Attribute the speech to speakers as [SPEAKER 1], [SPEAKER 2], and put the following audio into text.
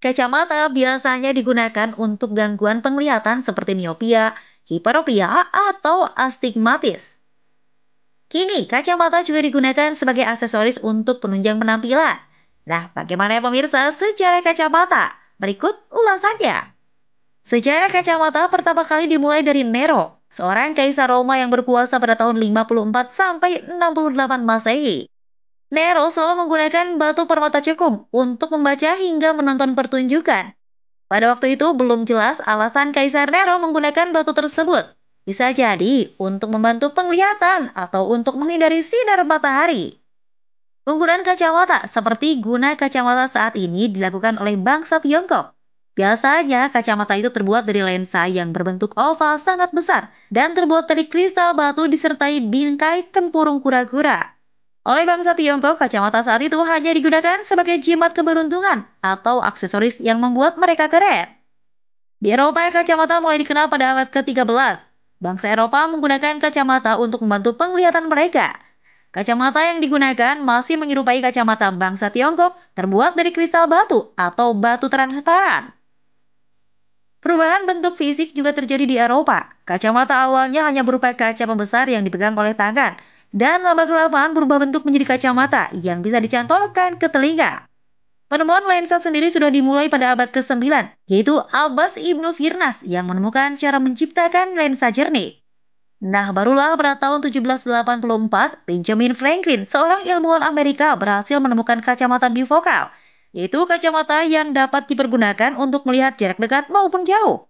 [SPEAKER 1] Kacamata biasanya digunakan untuk gangguan penglihatan seperti miopia, hiperopia, atau astigmatis. Kini, kacamata juga digunakan sebagai aksesoris untuk penunjang penampilan. Nah, bagaimana ya pemirsa sejarah kacamata? Berikut ulasannya. Sejarah kacamata pertama kali dimulai dari Nero, seorang kaisar Roma yang berkuasa pada tahun 54 sampai 68 Masehi. Nero selalu menggunakan batu permata cekung untuk membaca hingga menonton pertunjukan. Pada waktu itu belum jelas alasan Kaisar Nero menggunakan batu tersebut. Bisa jadi untuk membantu penglihatan atau untuk menghindari sinar matahari. Penggunaan kacamata seperti guna kacamata saat ini dilakukan oleh bangsa Tiongkok. Biasanya kacamata itu terbuat dari lensa yang berbentuk oval sangat besar dan terbuat dari kristal batu disertai bingkai tempurung kura-kura. Oleh bangsa Tiongkok, kacamata saat itu hanya digunakan sebagai jimat keberuntungan atau aksesoris yang membuat mereka keren. Di Eropa, kacamata mulai dikenal pada abad ke-13. Bangsa Eropa menggunakan kacamata untuk membantu penglihatan mereka. Kacamata yang digunakan masih menyerupai kacamata bangsa Tiongkok terbuat dari kristal batu atau batu transparan. Perubahan bentuk fisik juga terjadi di Eropa. Kacamata awalnya hanya berupa kaca pembesar yang dipegang oleh tangan, dan lama-kelamaan berubah bentuk menjadi kacamata yang bisa dicantolkan ke telinga. Penemuan lensa sendiri sudah dimulai pada abad ke-9, yaitu Abbas Ibnu Firnas yang menemukan cara menciptakan lensa jernih. Nah, barulah pada tahun 1784, Benjamin Franklin, seorang ilmuwan Amerika, berhasil menemukan kacamata bifokal, yaitu kacamata yang dapat dipergunakan untuk melihat jarak dekat maupun jauh.